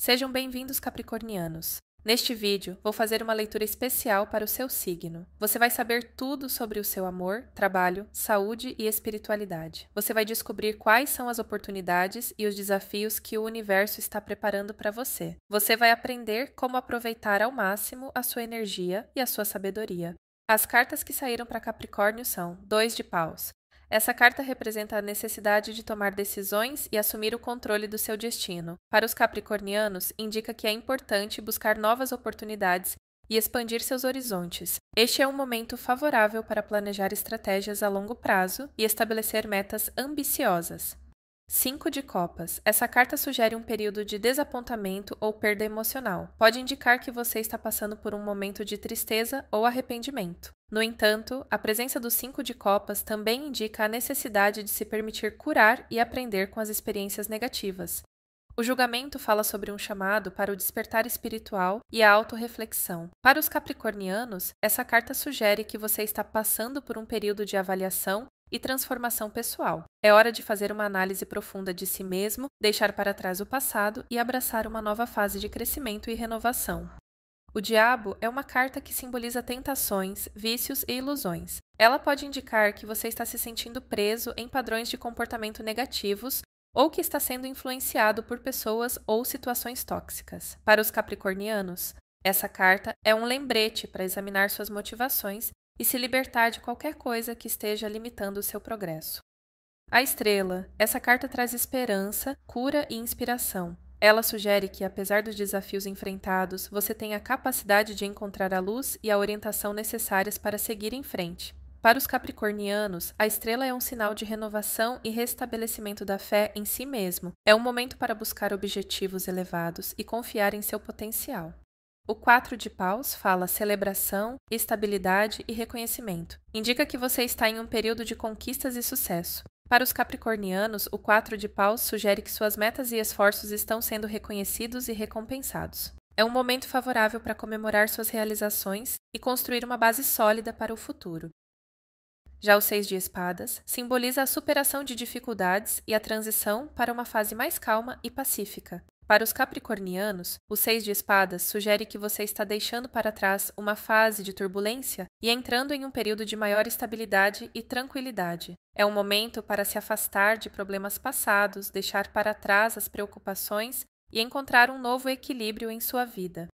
Sejam bem-vindos, Capricornianos! Neste vídeo, vou fazer uma leitura especial para o seu signo. Você vai saber tudo sobre o seu amor, trabalho, saúde e espiritualidade. Você vai descobrir quais são as oportunidades e os desafios que o universo está preparando para você. Você vai aprender como aproveitar ao máximo a sua energia e a sua sabedoria. As cartas que saíram para Capricórnio são dois de paus, essa carta representa a necessidade de tomar decisões e assumir o controle do seu destino. Para os capricornianos, indica que é importante buscar novas oportunidades e expandir seus horizontes. Este é um momento favorável para planejar estratégias a longo prazo e estabelecer metas ambiciosas. Cinco de Copas. Essa carta sugere um período de desapontamento ou perda emocional. Pode indicar que você está passando por um momento de tristeza ou arrependimento. No entanto, a presença do Cinco de Copas também indica a necessidade de se permitir curar e aprender com as experiências negativas. O julgamento fala sobre um chamado para o despertar espiritual e a autorreflexão. Para os capricornianos, essa carta sugere que você está passando por um período de avaliação e transformação pessoal. É hora de fazer uma análise profunda de si mesmo, deixar para trás o passado e abraçar uma nova fase de crescimento e renovação. O diabo é uma carta que simboliza tentações, vícios e ilusões. Ela pode indicar que você está se sentindo preso em padrões de comportamento negativos ou que está sendo influenciado por pessoas ou situações tóxicas. Para os capricornianos, essa carta é um lembrete para examinar suas motivações e se libertar de qualquer coisa que esteja limitando o seu progresso. A estrela. Essa carta traz esperança, cura e inspiração. Ela sugere que, apesar dos desafios enfrentados, você tem a capacidade de encontrar a luz e a orientação necessárias para seguir em frente. Para os capricornianos, a estrela é um sinal de renovação e restabelecimento da fé em si mesmo. É um momento para buscar objetivos elevados e confiar em seu potencial. O 4 de Paus fala celebração, estabilidade e reconhecimento. Indica que você está em um período de conquistas e sucesso. Para os capricornianos, o 4 de Paus sugere que suas metas e esforços estão sendo reconhecidos e recompensados. É um momento favorável para comemorar suas realizações e construir uma base sólida para o futuro. Já o Seis de Espadas simboliza a superação de dificuldades e a transição para uma fase mais calma e pacífica. Para os capricornianos, o Seis de Espadas sugere que você está deixando para trás uma fase de turbulência e entrando em um período de maior estabilidade e tranquilidade. É um momento para se afastar de problemas passados, deixar para trás as preocupações e encontrar um novo equilíbrio em sua vida.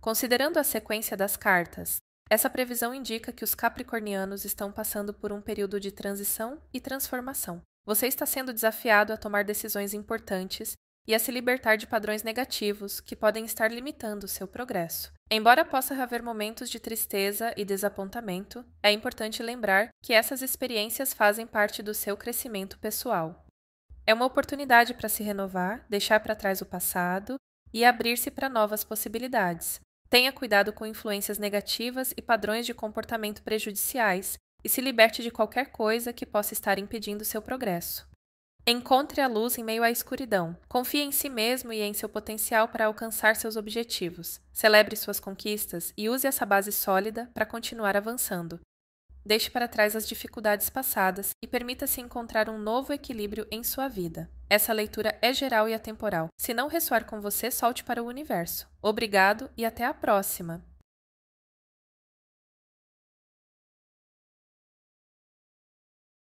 Considerando a sequência das cartas, essa previsão indica que os capricornianos estão passando por um período de transição e transformação. Você está sendo desafiado a tomar decisões importantes e a se libertar de padrões negativos que podem estar limitando seu progresso. Embora possa haver momentos de tristeza e desapontamento, é importante lembrar que essas experiências fazem parte do seu crescimento pessoal. É uma oportunidade para se renovar, deixar para trás o passado e abrir-se para novas possibilidades. Tenha cuidado com influências negativas e padrões de comportamento prejudiciais e se liberte de qualquer coisa que possa estar impedindo seu progresso. Encontre a luz em meio à escuridão. Confie em si mesmo e em seu potencial para alcançar seus objetivos. Celebre suas conquistas e use essa base sólida para continuar avançando. Deixe para trás as dificuldades passadas e permita-se encontrar um novo equilíbrio em sua vida. Essa leitura é geral e atemporal. Se não ressoar com você, solte para o universo. Obrigado e até a próxima!